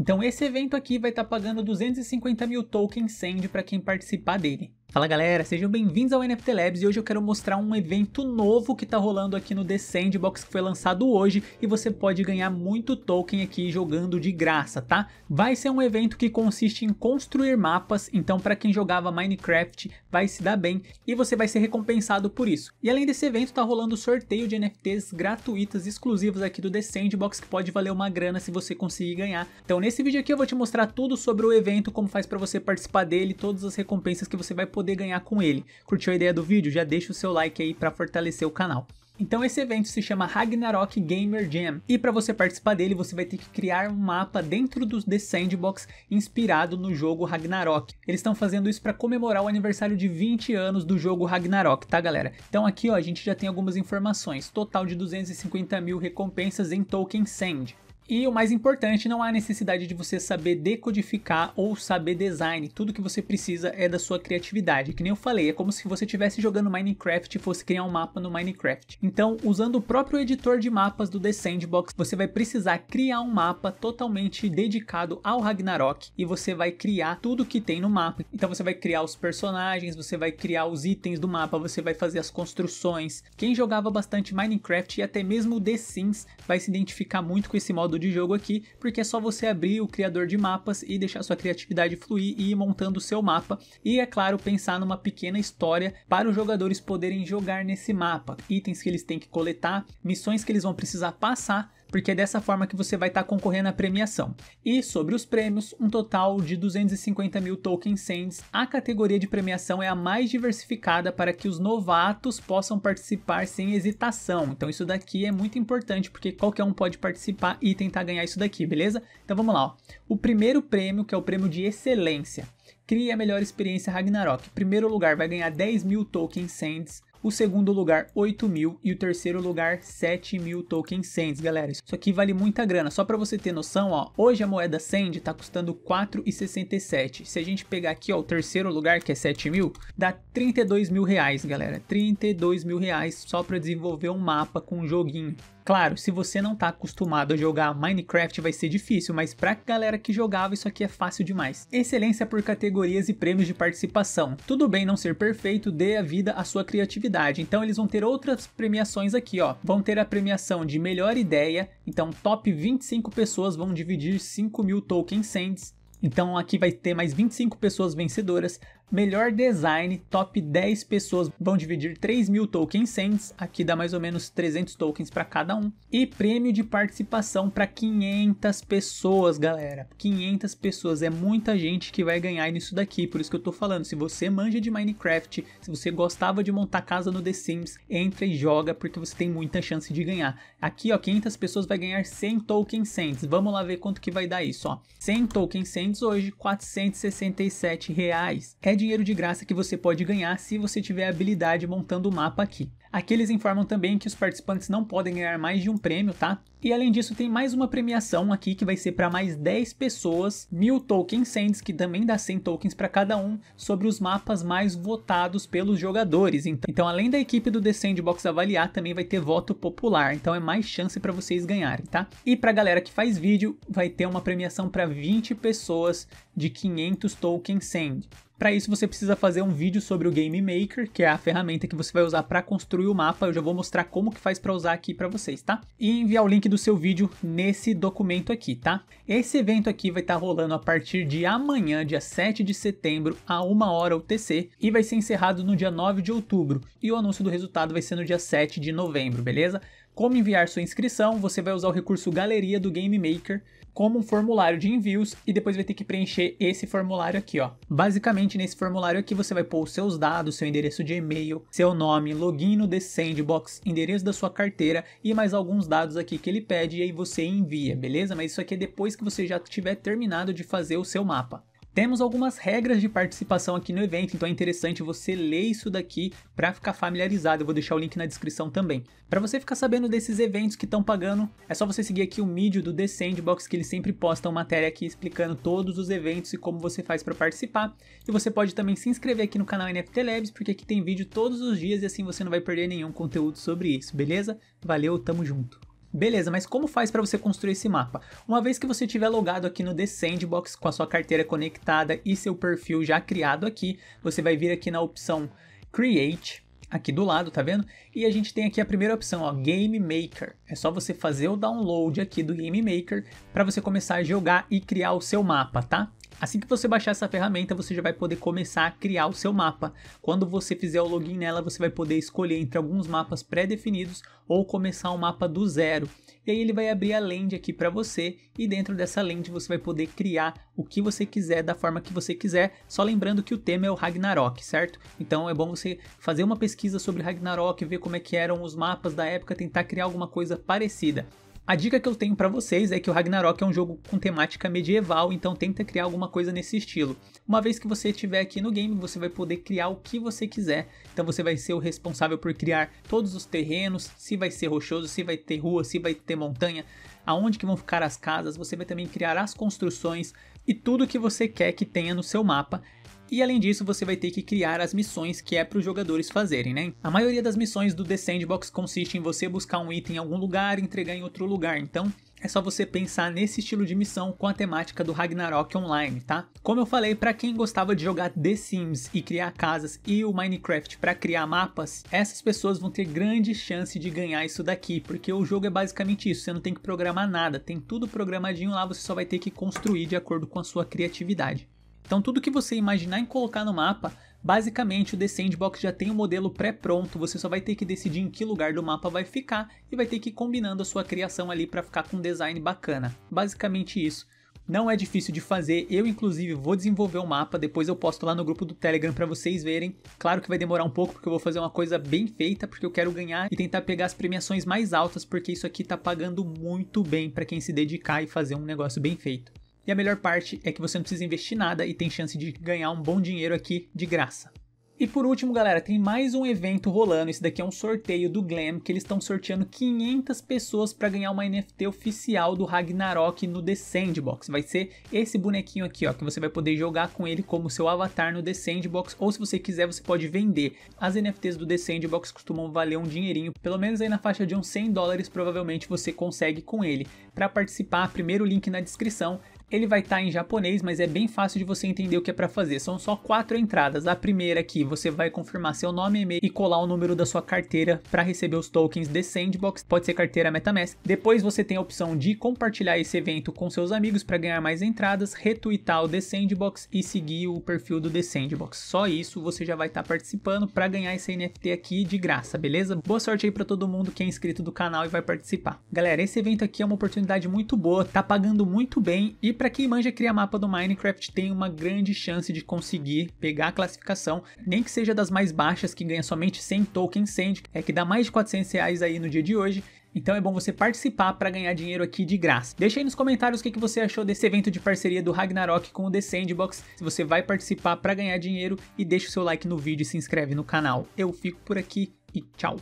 Então esse evento aqui vai estar tá pagando 250 mil tokens Send para quem participar dele. Fala galera, sejam bem-vindos ao NFT Labs e hoje eu quero mostrar um evento novo que está rolando aqui no The Sandbox que foi lançado hoje e você pode ganhar muito token aqui jogando de graça, tá? Vai ser um evento que consiste em construir mapas, então para quem jogava Minecraft vai se dar bem e você vai ser recompensado por isso. E além desse evento tá rolando sorteio de NFTs gratuitas exclusivas aqui do The Sandbox que pode valer uma grana se você conseguir ganhar. Então Nesse vídeo aqui eu vou te mostrar tudo sobre o evento, como faz para você participar dele, todas as recompensas que você vai poder ganhar com ele. Curtiu a ideia do vídeo? Já deixa o seu like aí para fortalecer o canal. Então esse evento se chama Ragnarok Gamer Jam e para você participar dele você vai ter que criar um mapa dentro do The Sandbox inspirado no jogo Ragnarok. Eles estão fazendo isso para comemorar o aniversário de 20 anos do jogo Ragnarok, tá galera? Então aqui ó, a gente já tem algumas informações, total de 250 mil recompensas em Token Sand. E o mais importante, não há necessidade de você saber decodificar ou saber design. Tudo que você precisa é da sua criatividade. Que nem eu falei, é como se você estivesse jogando Minecraft e fosse criar um mapa no Minecraft. Então, usando o próprio editor de mapas do The Sandbox, você vai precisar criar um mapa totalmente dedicado ao Ragnarok e você vai criar tudo que tem no mapa. Então você vai criar os personagens, você vai criar os itens do mapa, você vai fazer as construções. Quem jogava bastante Minecraft e até mesmo The Sims vai se identificar muito com esse modo de jogo aqui, porque é só você abrir o criador de mapas e deixar sua criatividade fluir e ir montando o seu mapa. E é claro, pensar numa pequena história para os jogadores poderem jogar nesse mapa, itens que eles têm que coletar, missões que eles vão precisar passar porque é dessa forma que você vai estar tá concorrendo à premiação. E sobre os prêmios, um total de 250 mil token cents. A categoria de premiação é a mais diversificada para que os novatos possam participar sem hesitação. Então isso daqui é muito importante, porque qualquer um pode participar e tentar ganhar isso daqui, beleza? Então vamos lá. Ó. O primeiro prêmio, que é o prêmio de excelência. Crie a melhor experiência Ragnarok. Primeiro lugar vai ganhar 10 mil token cents o segundo lugar 8 mil e o terceiro lugar 7 mil tokens Sands, galera. Isso aqui vale muita grana, só para você ter noção, ó, hoje a moeda Sand tá custando 4,67. Se a gente pegar aqui ó, o terceiro lugar, que é 7 mil, dá 32 mil reais, galera. 32 mil reais só para desenvolver um mapa com um joguinho. Claro, se você não tá acostumado a jogar Minecraft vai ser difícil, mas pra galera que jogava isso aqui é fácil demais. Excelência por categorias e prêmios de participação. Tudo bem não ser perfeito, dê a vida à sua criatividade. Então eles vão ter outras premiações aqui, ó. Vão ter a premiação de melhor ideia, então top 25 pessoas vão dividir 5 mil token cents. então aqui vai ter mais 25 pessoas vencedoras, Melhor design, top 10 pessoas vão dividir 3 mil tokens cents, aqui dá mais ou menos 300 tokens para cada um. E prêmio de participação para 500 pessoas, galera. 500 pessoas, é muita gente que vai ganhar nisso daqui, por isso que eu tô falando. Se você manja de Minecraft, se você gostava de montar casa no The Sims, entra e joga, porque você tem muita chance de ganhar. Aqui, ó, 500 pessoas vai ganhar 100 tokens cents. Vamos lá ver quanto que vai dar isso, ó. 100 tokens cents hoje, 467 reais. É dinheiro de graça que você pode ganhar se você tiver habilidade montando o mapa aqui. Aqui eles informam também que os participantes não podem ganhar mais de um prêmio, tá? E além disso, tem mais uma premiação aqui que vai ser para mais 10 pessoas, mil tokens sends, que também dá 100 tokens para cada um, sobre os mapas mais votados pelos jogadores. Então, então, além da equipe do The Sandbox avaliar, também vai ter voto popular, então é mais chance para vocês ganharem, tá? E para a galera que faz vídeo, vai ter uma premiação para 20 pessoas de 500 tokens send. Para isso, você precisa fazer um vídeo sobre o Game Maker, que é a ferramenta que você vai usar para construir construir o mapa, eu já vou mostrar como que faz para usar aqui para vocês, tá? E enviar o link do seu vídeo nesse documento aqui, tá? Esse evento aqui vai estar tá rolando a partir de amanhã, dia 7 de setembro, a 1 hora UTC, e vai ser encerrado no dia 9 de outubro, e o anúncio do resultado vai ser no dia 7 de novembro, beleza? Como enviar sua inscrição, você vai usar o recurso Galeria do Game Maker como um formulário de envios e depois vai ter que preencher esse formulário aqui, ó. Basicamente, nesse formulário aqui você vai pôr os seus dados, seu endereço de e-mail, seu nome, login no The Sandbox, endereço da sua carteira e mais alguns dados aqui que ele pede e aí você envia, beleza? Mas isso aqui é depois que você já tiver terminado de fazer o seu mapa. Temos algumas regras de participação aqui no evento, então é interessante você ler isso daqui para ficar familiarizado. Eu vou deixar o link na descrição também. Para você ficar sabendo desses eventos que estão pagando, é só você seguir aqui o mídia do The Sandbox que eles sempre postam matéria aqui explicando todos os eventos e como você faz para participar. E você pode também se inscrever aqui no canal NFT Labs, porque aqui tem vídeo todos os dias e assim você não vai perder nenhum conteúdo sobre isso, beleza? Valeu, tamo junto. Beleza, mas como faz para você construir esse mapa? Uma vez que você estiver logado aqui no The Sandbox com a sua carteira conectada e seu perfil já criado aqui, você vai vir aqui na opção Create, aqui do lado, tá vendo? E a gente tem aqui a primeira opção, ó, Game Maker. É só você fazer o download aqui do Game Maker para você começar a jogar e criar o seu mapa, tá? Assim que você baixar essa ferramenta, você já vai poder começar a criar o seu mapa. Quando você fizer o login nela, você vai poder escolher entre alguns mapas pré-definidos ou começar um mapa do zero. E aí ele vai abrir a land aqui para você e dentro dessa land você vai poder criar o que você quiser da forma que você quiser. Só lembrando que o tema é o Ragnarok, certo? Então é bom você fazer uma pesquisa sobre Ragnarok, ver como é que eram os mapas da época, tentar criar alguma coisa parecida. A dica que eu tenho para vocês é que o Ragnarok é um jogo com temática medieval, então tenta criar alguma coisa nesse estilo. Uma vez que você estiver aqui no game, você vai poder criar o que você quiser. Então você vai ser o responsável por criar todos os terrenos, se vai ser rochoso, se vai ter rua, se vai ter montanha, aonde que vão ficar as casas, você vai também criar as construções e tudo que você quer que tenha no seu mapa. E além disso, você vai ter que criar as missões que é para os jogadores fazerem, né? A maioria das missões do The Sandbox consiste em você buscar um item em algum lugar e entregar em outro lugar, então é só você pensar nesse estilo de missão com a temática do Ragnarok Online, tá? Como eu falei, para quem gostava de jogar The Sims e criar casas e o Minecraft para criar mapas, essas pessoas vão ter grande chance de ganhar isso daqui, porque o jogo é basicamente isso, você não tem que programar nada, tem tudo programadinho lá, você só vai ter que construir de acordo com a sua criatividade. Então tudo que você imaginar em colocar no mapa, basicamente o The Sandbox já tem o um modelo pré-pronto, você só vai ter que decidir em que lugar do mapa vai ficar e vai ter que ir combinando a sua criação ali para ficar com um design bacana. Basicamente isso. Não é difícil de fazer, eu inclusive vou desenvolver o um mapa, depois eu posto lá no grupo do Telegram para vocês verem. Claro que vai demorar um pouco porque eu vou fazer uma coisa bem feita, porque eu quero ganhar e tentar pegar as premiações mais altas, porque isso aqui tá pagando muito bem para quem se dedicar e fazer um negócio bem feito. E a melhor parte é que você não precisa investir nada e tem chance de ganhar um bom dinheiro aqui de graça. E por último, galera, tem mais um evento rolando. Esse daqui é um sorteio do Glam, que eles estão sorteando 500 pessoas para ganhar uma NFT oficial do Ragnarok no The Sandbox. Vai ser esse bonequinho aqui, ó, que você vai poder jogar com ele como seu avatar no The Sandbox, ou se você quiser, você pode vender. As NFTs do The Sandbox costumam valer um dinheirinho, pelo menos aí na faixa de uns 100 dólares, provavelmente você consegue com ele. Para participar, primeiro link na descrição. Ele vai estar tá em japonês, mas é bem fácil de você entender o que é para fazer. São só quatro entradas. A primeira aqui, você vai confirmar seu nome, e-mail e colar o número da sua carteira para receber os tokens de Sandbox, pode ser carteira MetaMask. Depois você tem a opção de compartilhar esse evento com seus amigos para ganhar mais entradas, retweetar o The Sandbox e seguir o perfil do The Sandbox. Só isso você já vai estar tá participando para ganhar esse NFT aqui de graça, beleza? Boa sorte aí para todo mundo que é inscrito do canal e vai participar. Galera, esse evento aqui é uma oportunidade muito boa, tá pagando muito bem e para quem manja criar mapa do Minecraft tem uma grande chance de conseguir pegar a classificação, nem que seja das mais baixas que ganha somente 100 tokens sand, é que dá mais de 400 reais aí no dia de hoje, então é bom você participar para ganhar dinheiro aqui de graça. Deixa aí nos comentários o que, que você achou desse evento de parceria do Ragnarok com o The Sandbox, se você vai participar para ganhar dinheiro e deixa o seu like no vídeo e se inscreve no canal. Eu fico por aqui e tchau!